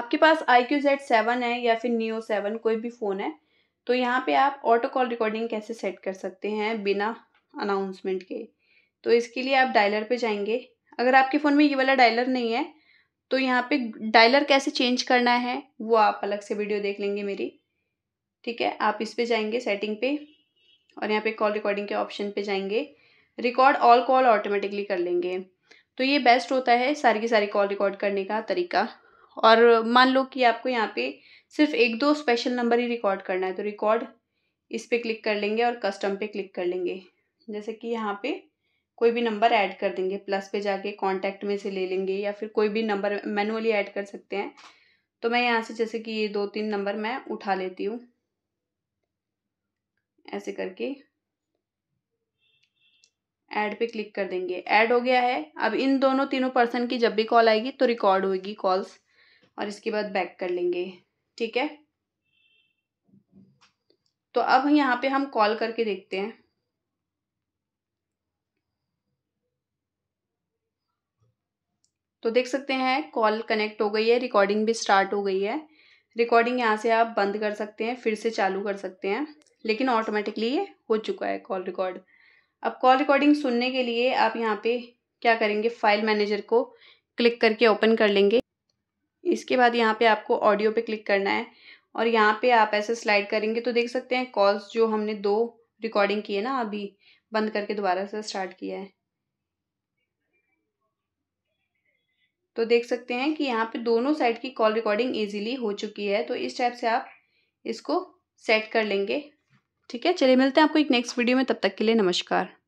आपके पास iQOO Z seven है या फिर नियो सेवन कोई भी फ़ोन है तो यहाँ पे आप ऑटो कॉल रिकॉर्डिंग कैसे सेट कर सकते हैं बिना अनाउंसमेंट के तो इसके लिए आप डायलर पे जाएंगे अगर आपके फ़ोन में ये वाला डायलर नहीं है तो यहाँ पे डायलर कैसे चेंज करना है वो आप अलग से वीडियो देख लेंगे मेरी ठीक है आप इस पर जाएंगे सेटिंग पे और यहाँ पे कॉल रिकॉर्डिंग के ऑप्शन पे जाएंगे रिकॉर्ड ऑल कॉल ऑटोमेटिकली कर लेंगे तो ये बेस्ट होता है सारी की सारी कॉल रिकॉर्ड करने का तरीका और मान लो कि आपको यहाँ पे सिर्फ एक दो स्पेशल नंबर ही रिकॉर्ड करना है तो रिकॉर्ड इस पर क्लिक कर लेंगे और कस्टम पे क्लिक कर लेंगे जैसे कि यहाँ पे कोई भी नंबर ऐड कर देंगे प्लस पे जाके कॉन्टैक्ट में से ले लेंगे या फिर कोई भी नंबर मैनुअली ऐड कर सकते हैं तो मैं यहाँ से जैसे कि ये दो तीन नंबर मैं उठा लेती हूँ ऐसे करके ऐड पे क्लिक कर देंगे ऐड हो गया है अब इन दोनों तीनों पर्सन की जब भी कॉल आएगी तो रिकॉर्ड होगी कॉल्स और इसके बाद बैक कर लेंगे ठीक है तो अब यहाँ पे हम कॉल करके देखते हैं तो देख सकते हैं कॉल कनेक्ट हो गई है रिकॉर्डिंग भी स्टार्ट हो गई है रिकॉर्डिंग यहाँ से आप बंद कर सकते हैं फिर से चालू कर सकते हैं लेकिन ऑटोमेटिकली ये हो चुका है कॉल रिकॉर्ड अब कॉल रिकॉर्डिंग सुनने के लिए आप यहाँ पे क्या करेंगे फाइल मैनेजर को क्लिक करके ओपन कर लेंगे इसके बाद यहाँ पे आपको ऑडियो पे क्लिक करना है और यहाँ पे आप ऐसे स्लाइड करेंगे तो देख सकते हैं कॉल्स जो हमने दो रिकॉर्डिंग की है ना अभी बंद करके दोबारा से स्टार्ट किया है तो देख सकते हैं कि यहाँ पे दोनों साइड की कॉल रिकॉर्डिंग इजीली हो चुकी है तो इस टाइप से आप इसको सेट कर लेंगे ठीक है चलिए मिलते हैं आपको एक नेक्स्ट वीडियो में तब तक के लिए नमस्कार